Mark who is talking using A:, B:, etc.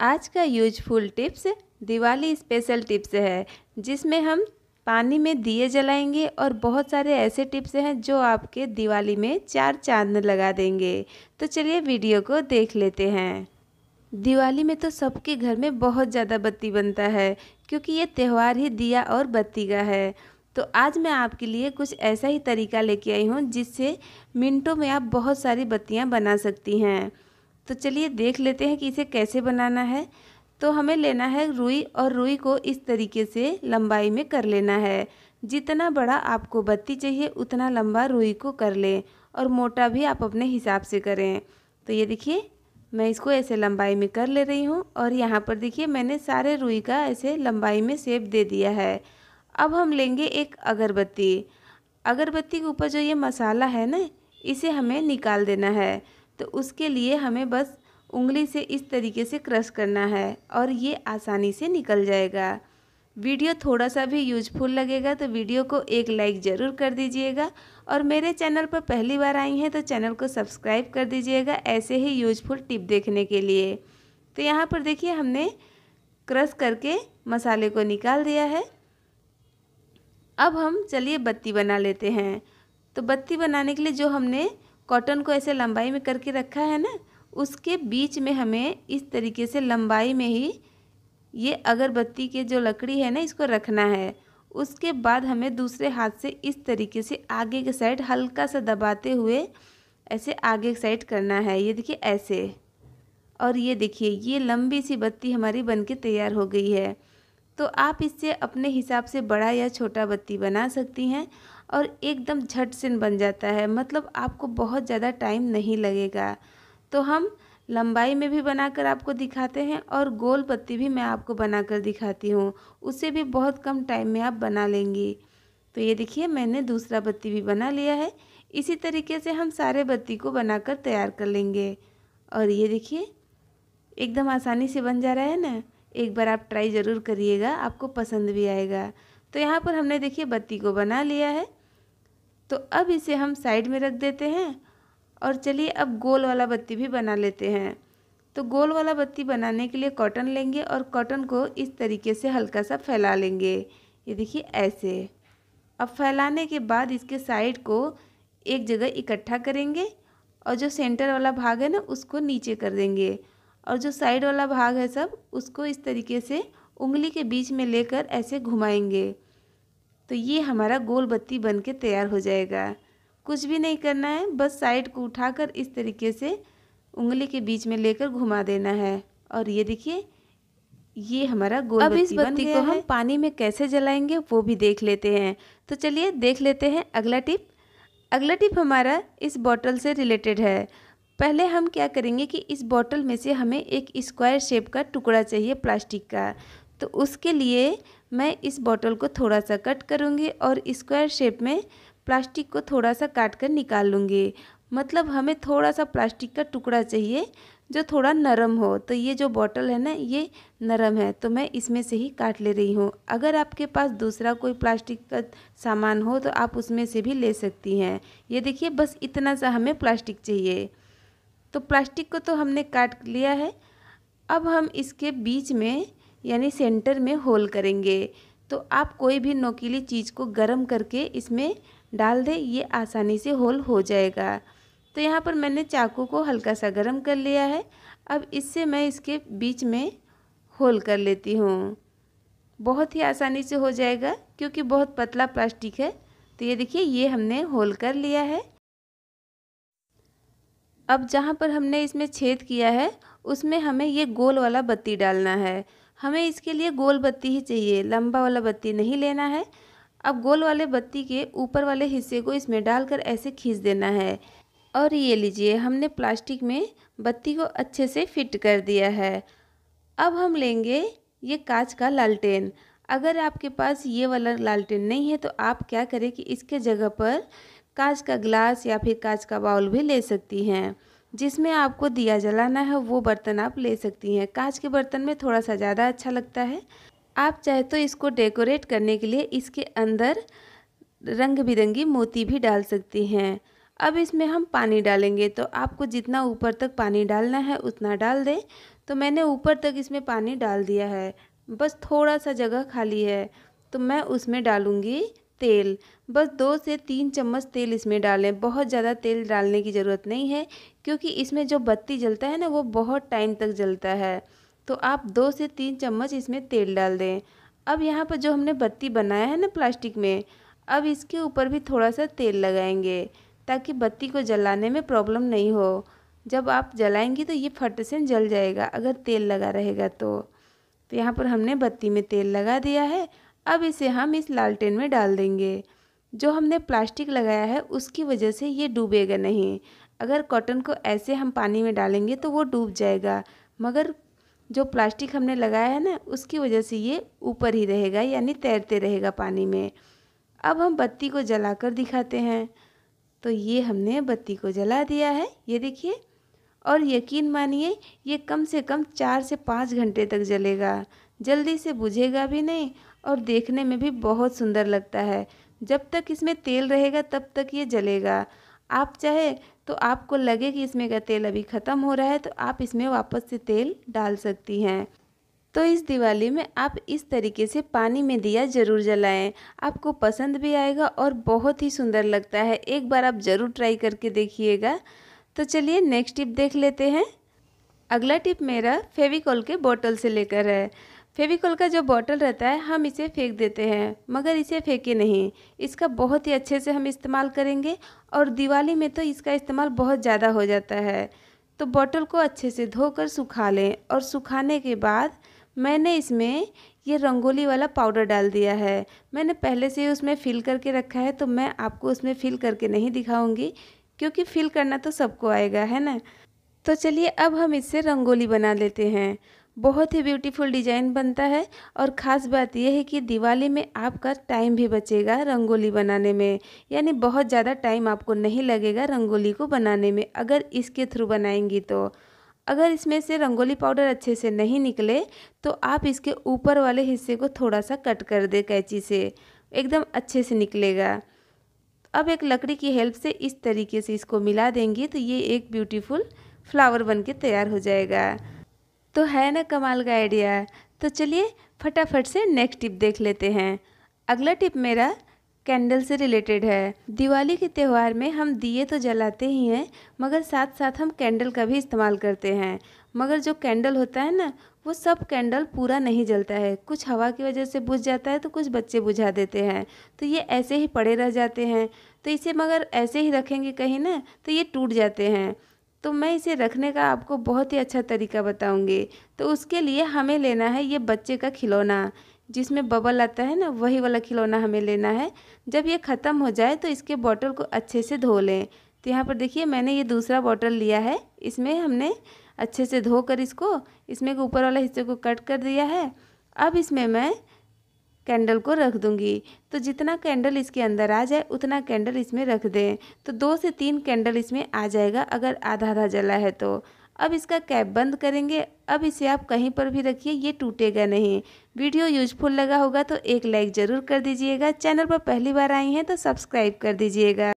A: आज का useful tips Diwali special tips है जिसमें हम पानी में दिए जलाएंगे और बहुत सारे ऐसे टिप्स हैं जो आपके दिवाली में चार चांद लगा देंगे तो चलिए वीडियो को देख लेते हैं दिवाली में तो सबके घर में बहुत ज़्यादा बत्ती बनता है क्योंकि ये त्यौहार ही दिया और बत्ती का है तो आज मैं आपके लिए कुछ ऐसा ही तरीका लेके आई हूँ जिससे मिनटों में आप बहुत सारी बत्तियाँ बना सकती हैं तो चलिए देख लेते हैं कि इसे कैसे बनाना है तो हमें लेना है रुई और रुई को इस तरीके से लंबाई में कर लेना है जितना बड़ा आपको बत्ती चाहिए उतना लंबा रुई को कर लें और मोटा भी आप अपने हिसाब से करें तो ये देखिए मैं इसको ऐसे लंबाई में कर ले रही हूँ और यहाँ पर देखिए मैंने सारे रुई का ऐसे लंबाई में सेप दे दिया है अब हम लेंगे एक अगरबत्ती अगरबत्ती के ऊपर जो ये मसाला है ना इसे हमें निकाल देना है तो उसके लिए हमें बस उंगली से इस तरीके से क्रश करना है और ये आसानी से निकल जाएगा वीडियो थोड़ा सा भी यूजफुल लगेगा तो वीडियो को एक लाइक ज़रूर कर दीजिएगा और मेरे चैनल पर पहली बार आई हैं तो चैनल को सब्सक्राइब कर दीजिएगा ऐसे ही यूजफुल टिप देखने के लिए तो यहाँ पर देखिए हमने क्रश करके मसाले को निकाल दिया है अब हम चलिए बत्ती बना लेते हैं तो बत्ती बनाने के लिए जो हमने कॉटन को ऐसे लंबाई में करके रखा है ना उसके बीच में हमें इस तरीके से लंबाई में ही ये अगरबत्ती के जो लकड़ी है ना इसको रखना है उसके बाद हमें दूसरे हाथ से इस तरीके से आगे के साइड हल्का सा दबाते हुए ऐसे आगे के साइड करना है ये देखिए ऐसे और ये देखिए ये लंबी सी बत्ती हमारी बन के तैयार हो गई है तो आप इससे अपने हिसाब से बड़ा या छोटा बत्ती बना सकती हैं और एकदम झट सिन बन जाता है मतलब आपको बहुत ज़्यादा टाइम नहीं लगेगा तो हम लंबाई में भी बनाकर आपको दिखाते हैं और गोल पत्ती भी मैं आपको बनाकर दिखाती हूँ उसे भी बहुत कम टाइम में आप बना लेंगी तो ये देखिए मैंने दूसरा बत्ती भी बना लिया है इसी तरीके से हम सारे बत्ती को बनाकर तैयार कर लेंगे और ये देखिए एकदम आसानी से बन जा रहा है ना एक बार आप ट्राई ज़रूर करिएगा आपको पसंद भी आएगा तो यहाँ पर हमने देखिए बत्ती को बना लिया है तो अब इसे हम साइड में रख देते हैं और चलिए अब गोल वाला बत्ती भी बना लेते हैं तो गोल वाला बत्ती बनाने के लिए कॉटन लेंगे और कॉटन को इस तरीके से हल्का सा फैला लेंगे ये देखिए ऐसे अब फैलाने के बाद इसके साइड को एक जगह इकट्ठा करेंगे और जो सेंटर वाला भाग है ना उसको नीचे कर देंगे और जो साइड वाला भाग है सब उसको इस तरीके से उंगली के बीच में लेकर ऐसे घुमाएंगे तो ये हमारा गोल बत्ती बन के तैयार हो जाएगा कुछ भी नहीं करना है बस साइड को उठाकर इस तरीके से उंगली के बीच में लेकर घुमा देना है और ये देखिए ये हमारा गोल अब बत्ती इस बत्ती को हम पानी में कैसे जलाएंगे वो भी देख लेते हैं तो चलिए देख लेते हैं अगला टिप अगला टिप हमारा इस बॉटल से रिलेटेड है पहले हम क्या करेंगे कि इस बॉटल में से हमें एक स्क्वायर शेप का टुकड़ा चाहिए प्लास्टिक का तो उसके लिए मैं इस बॉटल को थोड़ा सा कट करूँगी और स्क्वायर शेप में प्लास्टिक को थोड़ा सा काट कर निकाल लूँगी मतलब हमें थोड़ा सा प्लास्टिक का टुकड़ा चाहिए जो थोड़ा नरम हो तो ये जो बॉटल है ना ये नरम है तो मैं इसमें से ही काट ले रही हूँ अगर आपके पास दूसरा कोई प्लास्टिक का सामान हो तो आप उसमें से भी ले सकती हैं ये देखिए बस इतना सा हमें प्लास्टिक चाहिए तो प्लास्टिक को तो हमने काट लिया है अब हम इसके बीच में यानी सेंटर में होल करेंगे तो आप कोई भी नोकीली चीज़ को गर्म करके इसमें डाल दें ये आसानी से होल हो जाएगा तो यहाँ पर मैंने चाकू को हल्का सा गर्म कर लिया है अब इससे मैं इसके बीच में होल कर लेती हूँ बहुत ही आसानी से हो जाएगा क्योंकि बहुत पतला प्लास्टिक है तो ये देखिए ये हमने होल कर लिया है अब जहाँ पर हमने इसमें छेद किया है उसमें हमें ये गोल वाला बत्ती डालना है हमें इसके लिए गोल बत्ती ही चाहिए लंबा वाला बत्ती नहीं लेना है अब गोल वाले बत्ती के ऊपर वाले हिस्से को इसमें डालकर ऐसे खींच देना है और ये लीजिए हमने प्लास्टिक में बत्ती को अच्छे से फिट कर दिया है अब हम लेंगे ये कांच का लालटेन अगर आपके पास ये वाला लालटेन नहीं है तो आप क्या करें कि इसके जगह पर कांच का ग्लास या फिर कांच का बाउल भी ले सकती हैं जिसमें आपको दिया जलाना है वो बर्तन आप ले सकती हैं कांच के बर्तन में थोड़ा सा ज़्यादा अच्छा लगता है आप चाहे तो इसको डेकोरेट करने के लिए इसके अंदर रंग बिरंगी मोती भी डाल सकती हैं अब इसमें हम पानी डालेंगे तो आपको जितना ऊपर तक पानी डालना है उतना डाल दें तो मैंने ऊपर तक इसमें पानी डाल दिया है बस थोड़ा सा जगह खाली है तो मैं उसमें डालूँगी तेल बस दो से तीन चम्मच तेल इसमें डालें बहुत ज़्यादा तेल डालने की ज़रूरत नहीं है क्योंकि इसमें जो बत्ती जलता है ना वो बहुत टाइम तक जलता है तो आप दो से तीन चम्मच इसमें तेल डाल दें अब यहाँ पर जो हमने बत्ती बनाया है ना प्लास्टिक में अब इसके ऊपर भी थोड़ा सा तेल लगाएंगे ताकि बत्ती को जलाने में प्रॉब्लम नहीं हो जब आप जलाएंगी तो ये फट से जल जाएगा अगर तेल लगा रहेगा तो तो यहाँ पर हमने बत्ती में तेल लगा दिया है अब इसे हम इस लालटेन में डाल देंगे जो हमने प्लास्टिक लगाया है उसकी वजह से ये डूबेगा नहीं अगर कॉटन को ऐसे हम पानी में डालेंगे तो वो डूब जाएगा मगर जो प्लास्टिक हमने लगाया है ना उसकी वजह से ये ऊपर ही रहेगा यानी तैरते रहेगा पानी में अब हम बत्ती को जलाकर दिखाते हैं तो ये हमने बत्ती को जला दिया है ये देखिए और यकीन मानिए ये कम से कम चार से पाँच घंटे तक जलेगा जल्दी से बुझेगा भी नहीं और देखने में भी बहुत सुंदर लगता है जब तक इसमें तेल रहेगा तब तक ये जलेगा आप चाहे तो आपको लगे कि इसमें का तेल अभी ख़त्म हो रहा है तो आप इसमें वापस से तेल डाल सकती हैं तो इस दिवाली में आप इस तरीके से पानी में दिया ज़रूर जलाएं आपको पसंद भी आएगा और बहुत ही सुंदर लगता है एक बार आप ज़रूर ट्राई करके देखिएगा तो चलिए नेक्स्ट टिप देख लेते हैं अगला टिप मेरा फेविकॉल के बोतल से लेकर है फेविकोल का जो बॉटल रहता है हम इसे फेंक देते हैं मगर इसे फेंके नहीं इसका बहुत ही अच्छे से हम इस्तेमाल करेंगे और दिवाली में तो इसका इस्तेमाल बहुत ज़्यादा हो जाता है तो बॉटल को अच्छे से धोकर सुखा लें और सुखाने के बाद मैंने इसमें ये रंगोली वाला पाउडर डाल दिया है मैंने पहले से ही उसमें फ़िल करके रखा है तो मैं आपको उसमें फ़िल करके नहीं दिखाऊंगी क्योंकि फ़िल करना तो सबको आएगा है ना तो चलिए अब हम इससे रंगोली बना लेते हैं बहुत ही ब्यूटीफुल डिजाइन बनता है और ख़ास बात यह है कि दिवाली में आपका टाइम भी बचेगा रंगोली बनाने में यानी बहुत ज़्यादा टाइम आपको नहीं लगेगा रंगोली को बनाने में अगर इसके थ्रू बनाएंगी तो अगर इसमें से रंगोली पाउडर अच्छे से नहीं निकले तो आप इसके ऊपर वाले हिस्से को थोड़ा सा कट कर दे कैंची से एकदम अच्छे से निकलेगा अब एक लकड़ी की हेल्प से इस तरीके से इसको मिला देंगी तो ये एक ब्यूटीफुल फ्लावर बनके तैयार हो जाएगा तो है ना कमाल का आइडिया तो चलिए फटाफट से नेक्स्ट टिप देख लेते हैं अगला टिप मेरा कैंडल से रिलेटेड है दिवाली के त्यौहार में हम दिए तो जलाते ही हैं मगर साथ साथ हम कैंडल का भी इस्तेमाल करते हैं मगर जो कैंडल होता है ना वो सब कैंडल पूरा नहीं जलता है कुछ हवा की वजह से बुझ जाता है तो कुछ बच्चे बुझा देते हैं तो ये ऐसे ही पड़े रह जाते हैं तो इसे मगर ऐसे ही रखेंगे कहीं ना तो ये टूट जाते हैं तो मैं इसे रखने का आपको बहुत ही अच्छा तरीका बताऊंगी तो उसके लिए हमें लेना है ये बच्चे का खिलौना जिसमें बबल आता है ना वही वाला खिलौना हमें लेना है जब ये ख़त्म हो जाए तो इसके बॉटल को अच्छे से धो लें तो यहाँ पर देखिए मैंने ये दूसरा बॉटल लिया है इसमें हमने अच्छे से धोकर इसको इसमें ऊपर वाले हिस्से को कट कर दिया है अब इसमें मैं कैंडल को रख दूंगी तो जितना कैंडल इसके अंदर आ जाए उतना कैंडल इसमें रख दें तो दो से तीन कैंडल इसमें आ जाएगा अगर आधा आधा जला है तो अब इसका कैप बंद करेंगे अब इसे आप कहीं पर भी रखिए ये टूटेगा नहीं वीडियो यूजफुल लगा होगा तो एक लाइक ज़रूर कर दीजिएगा चैनल पर पहली बार आई हैं तो सब्सक्राइब कर दीजिएगा